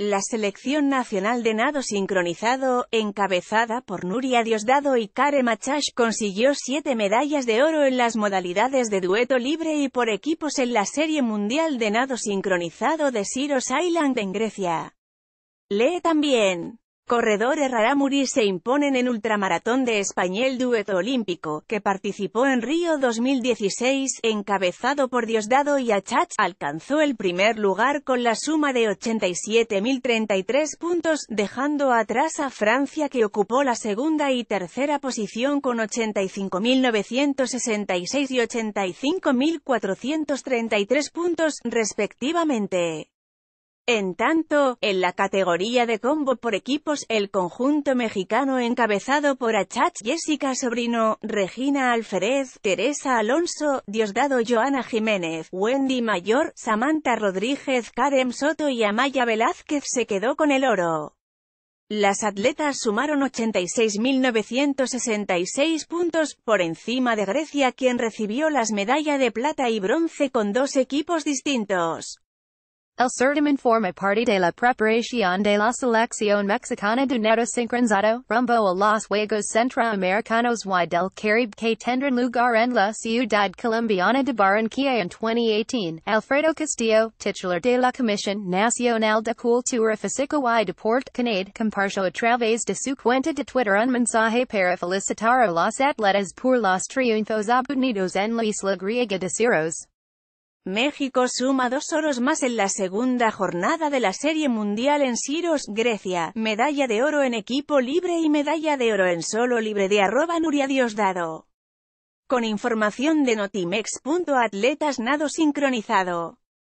La selección nacional de nado sincronizado, encabezada por Nuria Diosdado y Kare Machash, consiguió siete medallas de oro en las modalidades de dueto libre y por equipos en la Serie Mundial de Nado Sincronizado de Siros Island en Grecia. Lee también. Corredor Raramuri se imponen en ultramaratón de Español dueto olímpico, que participó en Río 2016, encabezado por Diosdado y Achach, alcanzó el primer lugar con la suma de 87.033 puntos, dejando atrás a Francia que ocupó la segunda y tercera posición con 85.966 y 85.433 puntos, respectivamente. En tanto, en la categoría de combo por equipos, el conjunto mexicano encabezado por Achach, Jessica Sobrino, Regina Alférez, Teresa Alonso, Diosdado Joana Jiménez, Wendy Mayor, Samantha Rodríguez, Karen Soto y Amaya Velázquez se quedó con el oro. Las atletas sumaron 86.966 puntos, por encima de Grecia quien recibió las medallas de plata y bronce con dos equipos distintos. El certamen forma parte de la preparación de la selección mexicana de neto sincronizado, rumbo a los Juegos Centroamericanos y del Caribe que tendrán lugar en la ciudad colombiana de Barranquilla en 2018. Alfredo Castillo, titular de la Comisión Nacional de Cultura Física y Deporte Canade, compartió a través de su cuenta de Twitter un mensaje para felicitar a los atletas por los triunfos obtenidos en la isla griega de Ciros. México suma dos oros más en la segunda jornada de la Serie Mundial en Siros, Grecia, medalla de oro en equipo libre y medalla de oro en solo libre de arroba Nuria Diosdado. Con información de notimex.atletas nado sincronizado.